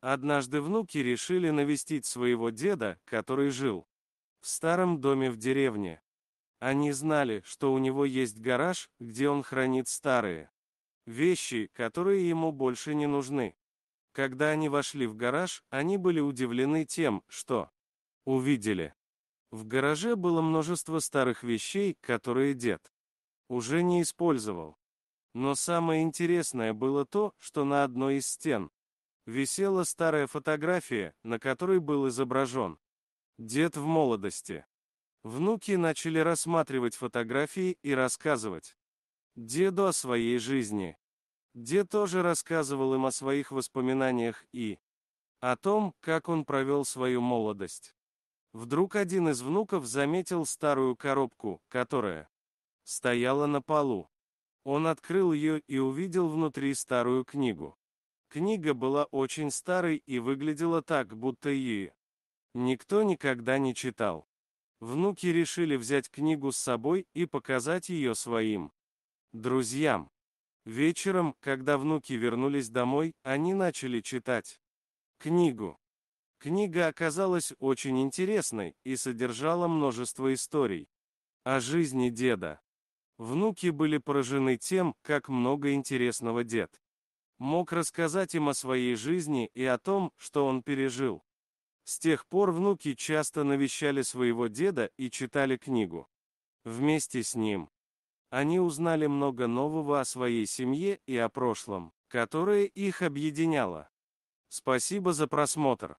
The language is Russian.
Однажды внуки решили навестить своего деда, который жил в старом доме в деревне. Они знали, что у него есть гараж, где он хранит старые вещи, которые ему больше не нужны. Когда они вошли в гараж, они были удивлены тем, что увидели. В гараже было множество старых вещей, которые дед уже не использовал. Но самое интересное было то, что на одной из стен висела старая фотография, на которой был изображен дед в молодости. Внуки начали рассматривать фотографии и рассказывать деду о своей жизни. Дед тоже рассказывал им о своих воспоминаниях и о том, как он провел свою молодость. Вдруг один из внуков заметил старую коробку, которая стояла на полу. Он открыл ее и увидел внутри старую книгу. Книга была очень старой и выглядела так, будто ее никто никогда не читал. Внуки решили взять книгу с собой и показать ее своим друзьям. Вечером, когда внуки вернулись домой, они начали читать книгу. Книга оказалась очень интересной и содержала множество историй о жизни деда. Внуки были поражены тем, как много интересного дед мог рассказать им о своей жизни и о том, что он пережил. С тех пор внуки часто навещали своего деда и читали книгу. Вместе с ним они узнали много нового о своей семье и о прошлом, которое их объединяло. Спасибо за просмотр.